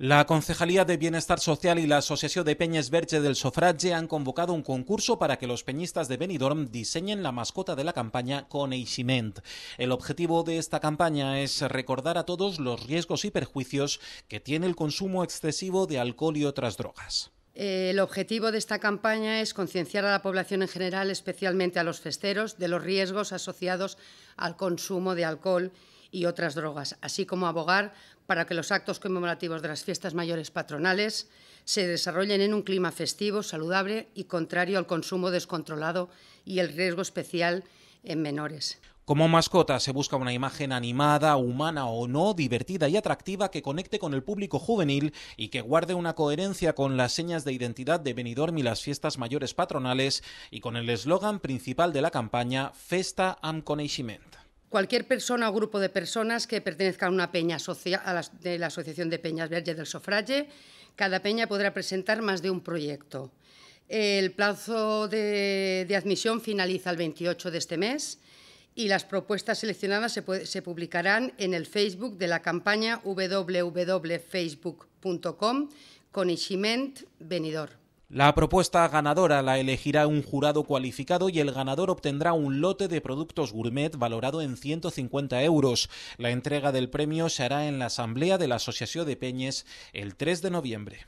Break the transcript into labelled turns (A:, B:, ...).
A: La Concejalía de Bienestar Social y la Asociación de peñas Verge del Sofratge han convocado un concurso para que los peñistas de Benidorm diseñen la mascota de la campaña Coneiximent. El objetivo de esta campaña es recordar a todos los riesgos y perjuicios que tiene el consumo excesivo de alcohol y otras drogas.
B: Eh, el objetivo de esta campaña es concienciar a la población en general, especialmente a los festeros, de los riesgos asociados al consumo de alcohol y otras drogas, así como abogar para que los actos conmemorativos de las fiestas mayores patronales se desarrollen en un clima festivo, saludable y contrario al consumo descontrolado y el riesgo especial en menores.
A: Como mascota se busca una imagen animada, humana o no, divertida y atractiva que conecte con el público juvenil y que guarde una coherencia con las señas de identidad de Benidorm y las fiestas mayores patronales y con el eslogan principal de la campaña Festa am Coneixement.
B: Cualquier persona o grupo de personas que pertenezca a una peña de la Asociación de Peñas Verdes del Sofraje, cada peña podrá presentar más de un proyecto. El plazo de, admisión finaliza el 28 de este mes y las propuestas seleccionadas se, publicarán en el Facebook de la campaña www.facebook.com con Ishiment
A: la propuesta ganadora la elegirá un jurado cualificado y el ganador obtendrá un lote de productos gourmet valorado en 150 euros. La entrega del premio se hará en la Asamblea de la Asociación de Peñes el 3 de noviembre.